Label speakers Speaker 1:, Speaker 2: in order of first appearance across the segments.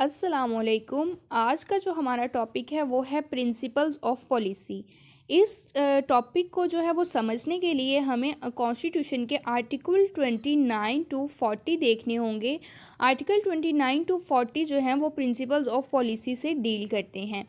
Speaker 1: असलकुम आज का जो हमारा टॉपिक है वो है प्रिंसिपल्स ऑफ पॉलिसी इस टॉपिक को जो है वो समझने के लिए हमें कॉन्स्टिट्यूशन के article twenty nine to forty देखने होंगे article twenty nine to forty जो है वो प्रिंसिपल्स ऑफ पॉलिसी से डील करते हैं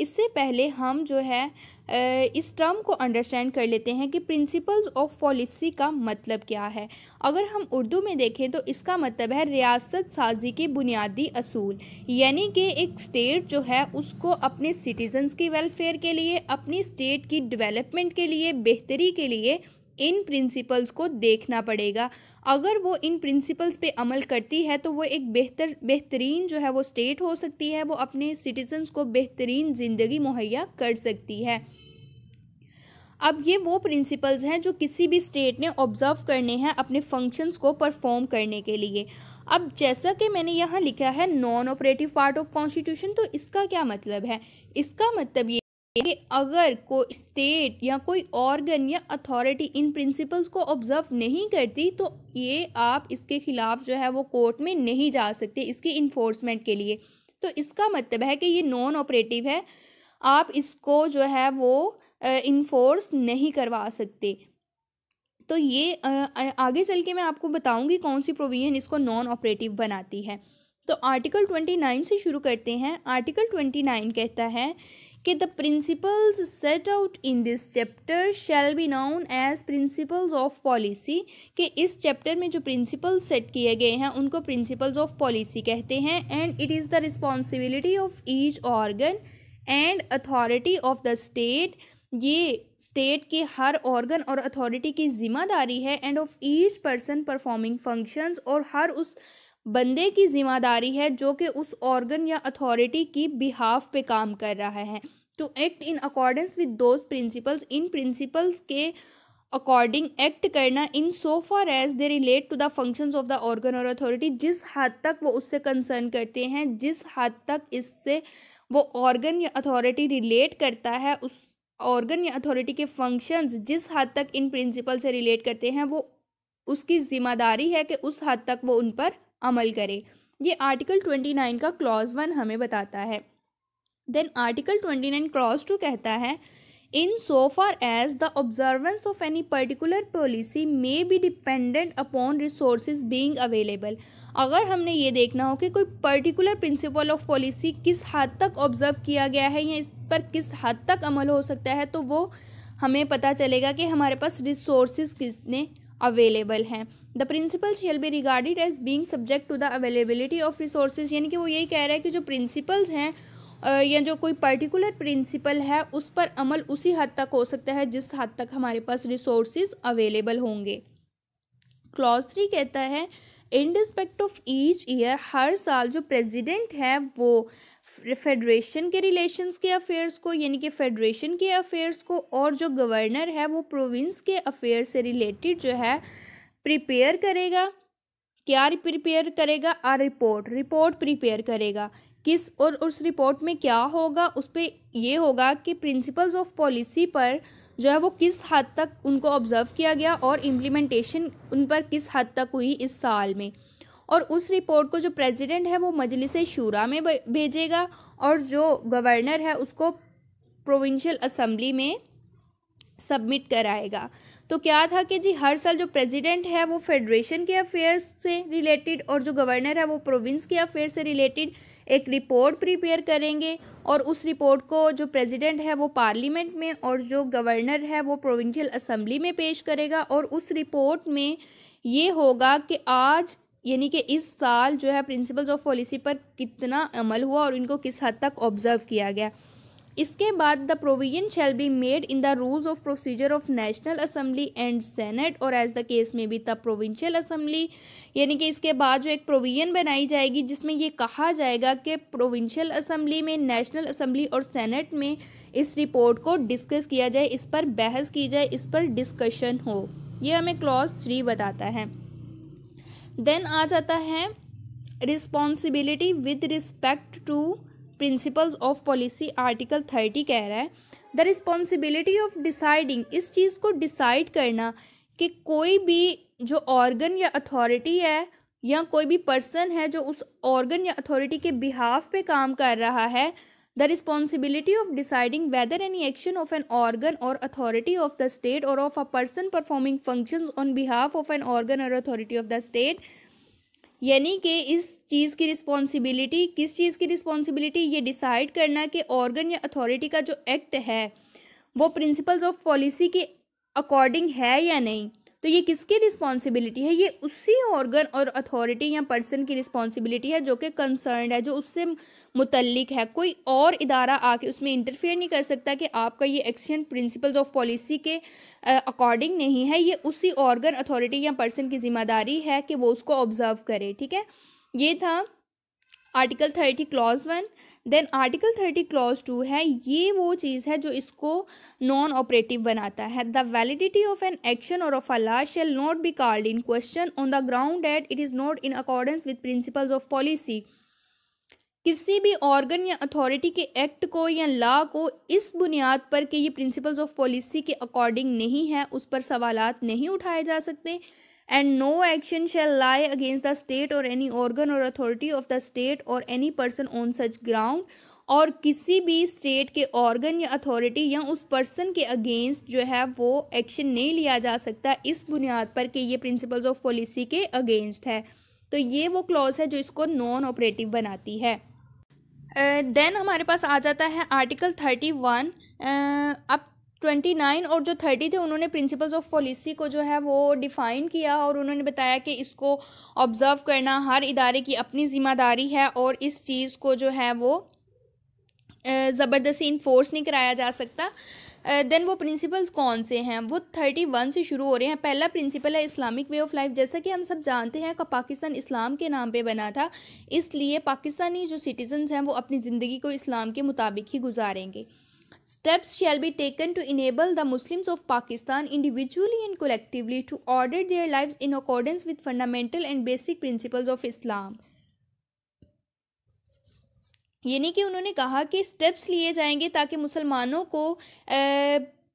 Speaker 1: इससे पहले हम जो है इस टर्म को अंडरस्टैंड कर लेते हैं कि प्रिंसिपल्स ऑफ पॉलिसी का मतलब क्या है अगर हम उर्दू में देखें तो इसका मतलब है रियासत साजी के बुनियादी असूल यानी कि एक स्टेट जो है उसको अपने सिटीजन्स की वेलफेयर के लिए अपनी स्टेट की डेवलपमेंट के लिए बेहतरी के लिए इन प्रिंसिपल्स को देखना पड़ेगा अगर वो इन प्रिंसिपल्स पे अमल करती है तो वो एक बेहतर बेहतरीन जो है वो स्टेट हो सकती है वो अपने सिटीजन्स को बेहतरीन ज़िंदगी मुहैया कर सकती है अब ये वो प्रिंसिपल्स हैं जो किसी भी स्टेट ने ऑब्ज़र्व करने हैं अपने फंक्शंस को परफॉर्म करने के लिए अब जैसा कि मैंने यहाँ लिखा है non operative part of constitution तो इसका क्या मतलब है इसका मतलब ये कि अगर कोई स्टेट या कोई ऑर्गन या अथॉरिटी इन प्रिंसिपल्स को ऑब्जर्व नहीं करती तो ये आप इसके खिलाफ जो है वो कोर्ट में नहीं जा सकते इसके इन्फोर्समेंट के लिए तो इसका मतलब है कि ये नॉन ऑपरेटिव है आप इसको जो है वो इन्फोर्स नहीं करवा सकते तो ये आगे चल के मैं आपको बताऊंगी कौन सी प्रोविजन इसको नॉन ऑपरेटिव बनाती है तो आर्टिकल ट्वेंटी नाइन से शुरू करते हैं आर्टिकल ट्वेंटी नाइन कहता है कि the principles set out in this chapter shall be known as principles of policy कि इस चैप्टर में जो प्रिंसिपल सेट किए गए हैं उनको प्रिंसिपल्स ऑफ पॉलिसी कहते हैं and it is the responsibility of each organ and authority of the state ये स्टेट के हर ऑर्गन और अथॉरिटी की जिम्मेदारी है and of each person performing functions और हर उस बंदे की जिम्मेदारी है जो कि उस ऑर्गन या अथॉरिटी की बिहाफ पे काम कर रहा है to act in accordance with those principles इन प्रिंसिपल्स के अकॉर्डिंग एक्ट करना in so far as they relate to the functions of the organ और अथॉरिटी जिस हद तक वो उससे कंसर्न करते हैं जिस हद तक इससे वो ऑर्गन या अथॉरिटी रिलेट करता है उस ऑर्गन या अथॉरिटी के फंक्शंस जिस हद तक इन प्रिंसिपल से रिलेट करते हैं वो उसकी जिम्मेदारी है कि उस हद तक वो उन पर अमल करे ये आर्टिकल ट्वेंटी नाइन का क्लॉज वन हमें बताता है then article twenty nine clause two कहता है in so far as the observance of any particular policy may be dependent upon resource being available अगर हमने ये देखना हो कि कोई पर्टिकुलर प्रिंसिपल ऑफ पॉलिसी किस हद तक ऑब्जर्व किया गया है या इस पर किस हद तक अमल हो सकता है तो वो हमें पता चलेगा कि हमारे पास रिसोर्स कितने अवेलेबल हैं the principle shall be regarded as being subject to the availability of resource यानी कि वो यही कह रहा है कि जो प्रिंसिपल्स हैं या जो कोई पर्टिकुलर प्रिंसिपल है उस पर अमल उसी हद तक हो सकता है जिस हद तक हमारे पास रिसोर्स अवेलेबल होंगे क्लॉज थ्री कहता है in respect of each year हर साल जो प्रेसिडेंट है वो फेडरेशन के रिलेशंस के अफेयर्स को यानी कि फेडरेशन के अफेयर्स को और जो गवर्नर है वो प्रोविंस के अफेयर से रिलेटेड जो है प्रिपेयर करेगा क्या प्रिपेयर करेगा आ रिपोर्ट रिपोर्ट प्रिपेयर करेगा किस और उस रिपोर्ट में क्या होगा उस पर यह होगा कि प्रिंसिपल्स ऑफ पॉलिसी पर जो है वो किस हद तक उनको ऑब्ज़र्व किया गया और इम्प्लीमेंटेशन उन पर किस हद तक हुई इस साल में और उस रिपोर्ट को जो प्रेसिडेंट है वो मजलिस शूरा में भेजेगा और जो गवर्नर है उसको प्रोविंशियल असम्बली में सबमिट कराएगा तो क्या था कि जी हर साल जो प्रेसिडेंट है वो फेडरेशन के अफेयर्स से रिलेटेड और जो गवर्नर है वो प्रोविंस के अफेयर से रिलेटेड एक रिपोर्ट प्रिपेयर करेंगे और उस रिपोर्ट को जो प्रेसिडेंट है वो पार्लियामेंट में और जो गवर्नर है वो प्रोविंशियल असम्बली में पेश करेगा और उस रिपोर्ट में ये होगा कि आज यानी कि इस साल जो है प्रिंसिपल्स ऑफ पॉलिसी पर कितना अमल हुआ और इनको किस हद तक ऑब्जर्व किया गया इसके बाद the provision shall be made in the rules of procedure of National Assembly and Senate or as the case में भी द प्रोविंशियल असम्बली यानी कि इसके बाद जो एक प्रोविजन बनाई जाएगी जिसमें ये कहा जाएगा कि प्रोविंशियल असम्बली में नेशनल असम्बली और सेनेट में इस रिपोर्ट को डिस्कस किया जाए इस पर बहस की जाए इस पर डिस्कशन हो ये हमें क्लॉज थ्री बताता है देन आ जाता है responsibility with respect to principles of policy article thirty कह रहा है द रिस्पॉन्सिबिलिटी ऑफ डिसाइडिंग इस चीज़ को डिसाइड करना कि कोई भी जो ऑर्गन या अथॉरिटी है या कोई भी पर्सन है जो उस ऑर्गन या अथॉरिटी के बिहाफ पे काम कर रहा है the responsibility of deciding whether any action of an organ और authority of the state or of a person performing function on behalf of an organ और अथॉरिटी ऑफ द स्टेट यानी कि इस चीज़ की रिस्पॉन्सिबिलिटी किस चीज़ की रिस्पॉन्सिबिलिटी ये decide करना कि ऑर्गन या अथॉरिटी का जो एक्ट है वो प्रिंसिपल्स ऑफ पॉलिसी के अकॉर्डिंग है या नहीं तो ये किसकी रिस्पॉन्सिबिलिटी है ये उसी ऑर्गन और अथॉरिटी या पर्सन की रिस्पॉन्सिबिलिटी है जो कि कंसर्न है जो उससे मुतलिक है कोई और इदारा आके उसमें इंटरफेयर नहीं कर सकता कि आपका ये एक्शन प्रिंसिपल्स ऑफ पॉलिसी के अकॉर्डिंग नहीं है ये उसी ऑर्गन अथॉरिटी या पर्सन की जिम्मेदारी है कि वो उसको ऑब्ज़र्व करे ठीक है ये था article thirty clause one then article thirty clause two है ये वो चीज़ है जो इसको नॉन ऑपरेटिव बनाता है the validity of an action or of a law shall not be called in question on the ground that it is not in accordance with principle of policy किसी भी ऑर्गन या अथॉरिटी के act को या law को इस बुनियाद पर कि ये प्रिंसिपल्स ऑफ पॉलिसी के अकॉर्डिंग नहीं है उस पर सवालात नहीं उठाए जा सकते and no action shall lie against the state or any organ और authority of the state or any person on such ground और किसी भी स्टेट के ऑर्गन या अथॉरिटी या उस पर्सन के अगेंस्ट जो है वो एक्शन नहीं लिया जा सकता इस बुनियाद पर कि ये प्रिंसिपल्स ऑफ पॉलिसी के अगेंस्ट है तो ये वो क्लॉज है जो इसको नॉन ऑपरेटिव बनाती है देन uh, हमारे पास आ जाता है आर्टिकल थर्टी वन अब ट्वेंटी नाइन और जो थर्टी थे उन्होंने प्रिंसिपल्स ऑफ पॉलिसी को जो है वो डिफ़ाइन किया और उन्होंने बताया कि इसको ऑब्ज़र्व करना हर इदारे की अपनी ज़िम्मेदारी है और इस चीज़ को जो है वो ज़बरदस्ती इन्फोर्स नहीं कराया जा सकता देन वो प्रिंसिपल्स कौन से हैं वो थर्टी वन से शुरू हो रहे हैं पहला प्रिंसिपल है इस्लामिक वे ऑफ लाइफ जैसा कि हम सब जानते हैं कि पाकिस्तान इस्लाम के नाम पे बना था इसलिए पाकिस्तानी जो सिटीजन्स हैं वो अपनी ज़िंदगी को इस्लाम के मुताबिक ही गुजारेंगे Steps shall be taken to enable the Muslims of Pakistan individually and collectively to order their lives in accordance with fundamental and basic principles of Islam. यानी कि उन्होंने कहा कि स्टेप्स लिए जाएंगे ताकि मुसलमानों को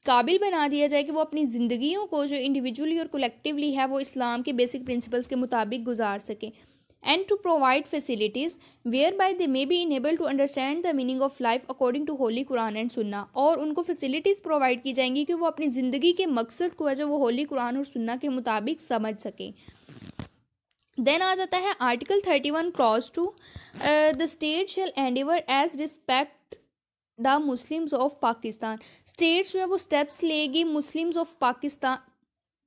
Speaker 1: काबिल बना दिया जाए कि वो अपनी ज़िंदगियों को जो इंडिविजुअली और कलेक्टिवली है वो इस्लाम के बेसिक प्रिंसिपल्स के मुताबिक गुजार सकें and to provide facilities whereby they may be enable to understand the meaning of life according to Holy Quran and Sunnah और उनको फैसिलिटीज़ प्रोवाइड की जाएंगी कि वो अपनी ज़िंदगी के मकसद को है जो वो होली कुरान और सुन्ना के मुताबिक समझ सकें देन आ जाता है article thirty one clause two the state shall endeavour as respect the Muslims of Pakistan states जो है वो स्टेप्स लेगी Muslims of Pakistan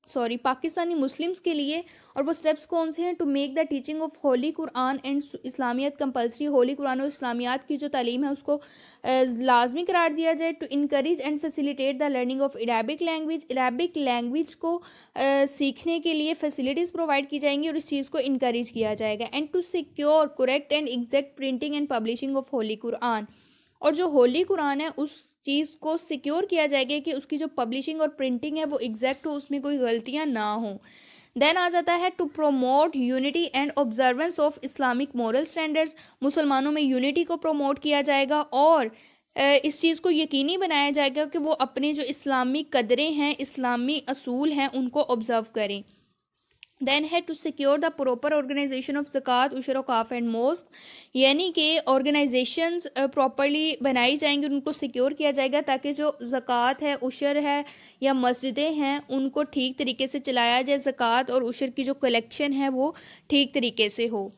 Speaker 1: sorry Pakistani Muslims के लिए और वो स्टेप्स कौन से हैं to make the teaching of Holy Quran and Islamiat compulsory Holy Quran और इस्लामियात की जो तालीम है उसको लाजमी करार दिया जाए to increase and facilitate the learning of Arabic language Arabic language को सीखने के लिए फैसिलिटीज़ प्रोवाइड की जाएंगी और इस चीज़ को इनक्रेज किया जाएगा and to secure correct and exact printing and publishing of Holy Quran और जो होली कुरान है उस चीज़ को सिक्योर किया जाएगा कि उसकी जो पब्लिशिंग और प्रिंटिंग है वो एग्जैक्ट हो उसमें कोई गलतियाँ ना हों देन आ जाता है to promote unity and observance of Islamic moral standards मुसलमानों में यूनिटी को प्रमोट किया जाएगा और इस चीज़ को यकीनी बनाया जाएगा कि वो अपने जो इस्लामी कदरें हैं इस्लामी असूल हैं उनको ऑब्ज़र्व करें देन है to secure the proper organisation of zakat ushr auqaf and mosques यानी कि ऑर्गेनाइजेशन प्रॉपरली uh, बनाई जाएंगी उनको सिक्योर किया जाएगा ताकि जो जक़ात है उशर है या मस्जिदें हैं उनको ठीक तरीके से चलाया जाए ज़क़़त और उशर की जो कलेक्शन है वो ठीक तरीके से हो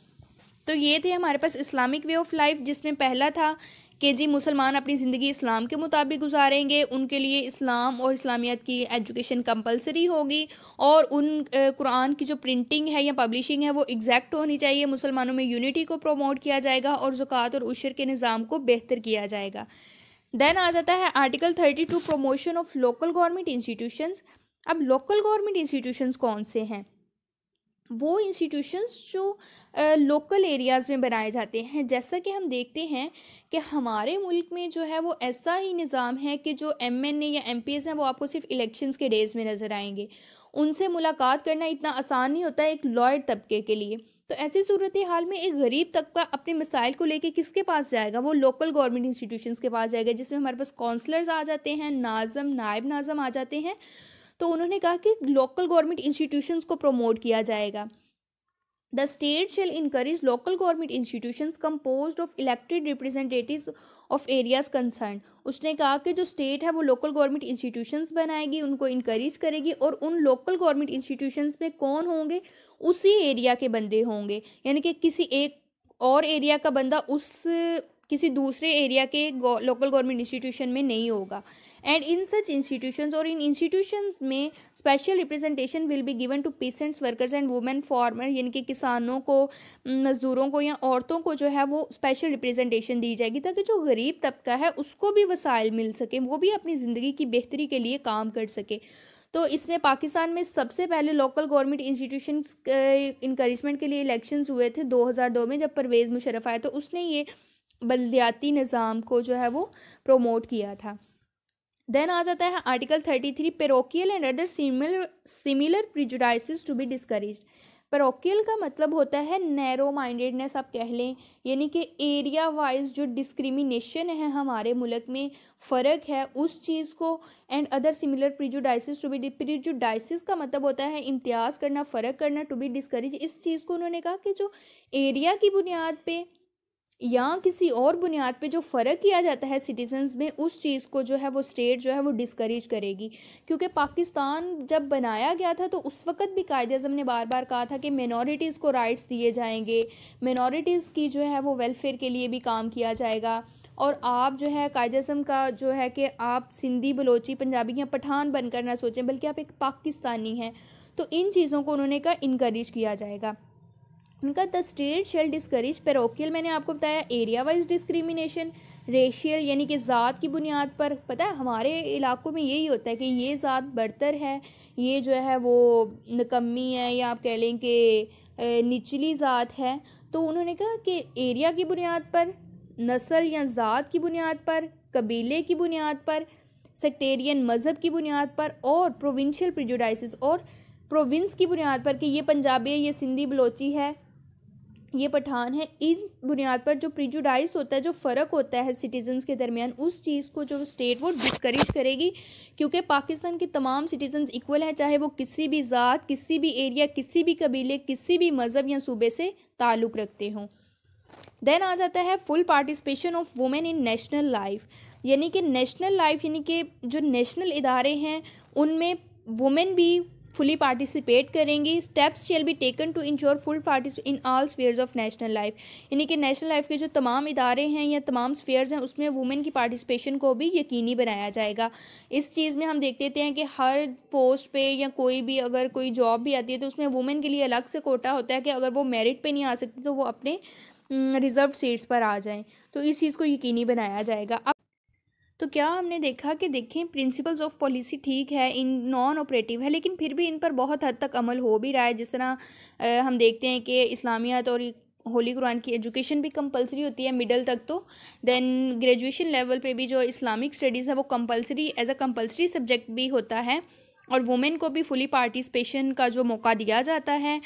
Speaker 1: तो ये थे हमारे पास इस्लामिक वे ऑफ लाइफ जिसमें पहला था कि जी मुसलमान अपनी ज़िंदगी इस्लाम के मुताबिक गुजारेंगे उनके लिए इस्लाम और इस्लामियत की एजुकेशन कंपलसरी होगी और उन कुरान की जो प्रिंटिंग है या पब्लिशिंग है वो एग्जैक्ट होनी चाहिए मुसलमानों में यूनिटी को प्रमोट किया जाएगा और ज़ुक़ात और उशर के निज़ाम को बेहतर किया जाएगा देन आ जाता है article thirty two promotion of local government institution अब लोकल गवर्नमेंट इंस्टीट्यूशन कौन से हैं वो इंस्टीट्यूशंस जो लोकल एरियाज़ में बनाए जाते हैं जैसा कि हम देखते हैं कि हमारे मुल्क में जो है वो ऐसा ही निज़ाम है कि जो एम एन ए या एम पी एस हैं वो आपको सिर्फ इलेक्शंस के डेज़ में नज़र आएंगे उनसे मुलाकात करना इतना आसान नहीं होता है एक लॉयर तबके के लिए तो ऐसी सूरत हाल में एक गरीब तबका अपने मसाइल को लेके किसके पास जाएगा वो लोकल गवर्नमेंट इंस्टीट्यूशंस के पास जाएगा जिसमें हमारे पास काउंसलर्स आ जाते हैं नाजम नायब नाजम आ जाते हैं तो उन्होंने कहा कि लोकल गवर्नमेंट इंस्टीट्यूशंस को प्रमोट किया जाएगा the state shall encourage local government institution composed of elected representative of areas concerned उसने कहा कि जो स्टेट है वो लोकल गवर्नमेंट इंस्टीट्यूशंस बनाएगी उनको इंकरेज करेगी और उन लोकल गवर्नमेंट इंस्टीट्यूशंस में कौन होंगे उसी एरिया के बंदे होंगे यानी कि किसी एक और एरिया का बंदा उस किसी दूसरे एरिया के लोकल गवर्नमेंट इंस्टीट्यूशन में नहीं होगा एंड इन सच इंस्टीट्यूशन और इन इंस्टीट्यूशन में special representation will be given to peasants workers and women farmer यानी कि किसानों को मज़दूरों को या औरतों को जो है वो स्पेशल रिप्रेजेंटेशन दी जाएगी ताकि जो गरीब तबका है उसको भी वसाइल मिल सके वो भी अपनी ज़िंदगी की बेहतरी के लिए काम कर सके तो इसमें पाकिस्तान में सबसे पहले लोकल गवर्नमेंट इंस्टीट्यूशन इंक्रेजमेंट के लिए इलेक्शंस हुए थे 2002 में जब परवेज़ मुशरफ आया तो उसने ये बलदियाती निज़ाम को जो है वो प्रोमोट किया था देन आ जाता है article thirty three parochial and other similar similar prejudices to be discourage parochial का मतलब होता है नैरो माइंडेडनेस आप कह लें यानी कि एरिया वाइज जो डिस्क्रिमिनेशन है हमारे मुल्क में फ़र्क है उस चीज़ को and other similar prejudices to be prejudices का मतलब होता है इम्तियाज़ करना फ़र्क करना टू बी डिस्करेज इस चीज़ को उन्होंने कहा कि जो एरिया की बुनियाद पर या किसी और बुनियाद पे जो फ़र्क किया जाता है सिटीजन्स में उस चीज़ को जो है वो स्टेट जो है वो डिस्करेज करेगी क्योंकि पाकिस्तान जब बनाया गया था तो उस वक़्त भी कायद अजम ने बार बार कहा था कि मिनॉरिटीज़ को राइट्स दिए जाएंगे मिनॉरिटीज़ की जो है वो वेलफेयर के लिए भी काम किया जाएगा और आप जो है कायद अजम का जो है कि आप सिंधी बलोची पंजाबी या पठान बनकर ना सोचें बल्कि आप एक पाकिस्तानी हैं तो इन चीज़ों को उन्होंने कहा इनक्रेज किया जाएगा उनका the state shall discourage parochial मैंने आपको बताया एरिया वाइज डिस्क्रिमिनेशन रेशियल यानी कि ज़ात की बुनियाद पर पता है हमारे इलाकों में यही होता है कि ये ज़ात बढ़तर है ये जो है वो नकमी है या आप कह लें कि निचली ज़ात है तो उन्होंने कहा कि एरिया की बुनियाद पर नस्ल या ज़ात की बुनियाद पर कबीले की बुनियाद पर सेक्टेरियन मज़हब की बुनियाद पर और प्रोविंशियल प्रिजोडाइसिस और प्रोविंस की बुनियाद पर कि ये पंजाबी है ये सिंधी बलोची है ये पठान है इन बुनियाद पर जो प्रिजुडाइज होता है जो फ़र्क होता है सिटीजन्स के दरमियान उस चीज़ को जो स्टेट वो डिस्करेज करेगी क्योंकि पाकिस्तान के तमाम सिटीजन्स इक्वल हैं चाहे वो किसी भी ज़ात किसी भी एरिया किसी भी कबीले किसी भी मज़हब या सूबे से ताल्लुक़ रखते हों देन आ जाता है full participation of women in national life यानी कि नेशनल लाइफ यानी कि जो नेशनल इदारे हैं उनमें वुमेन भी फुली पार्टिसिपेट करेंगी steps shall be taken to ensure full participation in all spheres of national life यानी कि नेशनल लाइफ के जो तमाम इदारे हैं या तमाम स्फेयर्स हैं उसमें वुमेन की पार्टिसिपेशन को भी यकीनी बनाया जाएगा इस चीज़ में हम देख देते हैं कि हर पोस्ट पर या कोई भी अगर कोई जॉब भी आती है तो उसमें वुमेन के लिए अलग से कोटा होता है कि अगर वो मेरिट पर नहीं आ सकती तो वो अपने रिज़र्व सीट्स पर आ जाएँ तो इस चीज़ को यकीनी बनाया जाएगा अब तो क्या हमने देखा कि देखें प्रिंसिपल्स ऑफ पॉलिसी ठीक है इन नॉन ऑपरेटिव है लेकिन फिर भी इन पर बहुत हद तक अमल हो भी रहा है जिस तरह हम देखते हैं कि इस्लामियत और होली कुरान की एजुकेशन भी कंपलसरी होती है मिडल तक तो दैन ग्रेजुएशन लेवल पे भी जो इस्लामिक स्टडीज़ है वो compulsory as a compulsory subject भी होता है और वुमेन को भी फुली पार्टिसिपेशन का जो मौका दिया जाता है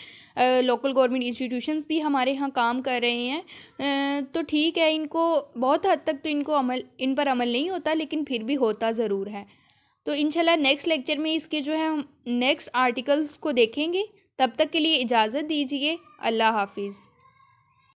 Speaker 1: लोकल गवर्नमेंट इंस्टीट्यूशंस भी हमारे यहाँ काम कर रहे हैं तो ठीक है इनको बहुत हद तक तो इनको अमल इन पर अमल नहीं होता लेकिन फिर भी होता ज़रूर है तो इंशाल्लाह नेक्स्ट लेक्चर में इसके जो है हम नेक्स्ट आर्टिकल्स को देखेंगे तब तक के लिए इजाज़त दीजिए अल्लाह हाफिज़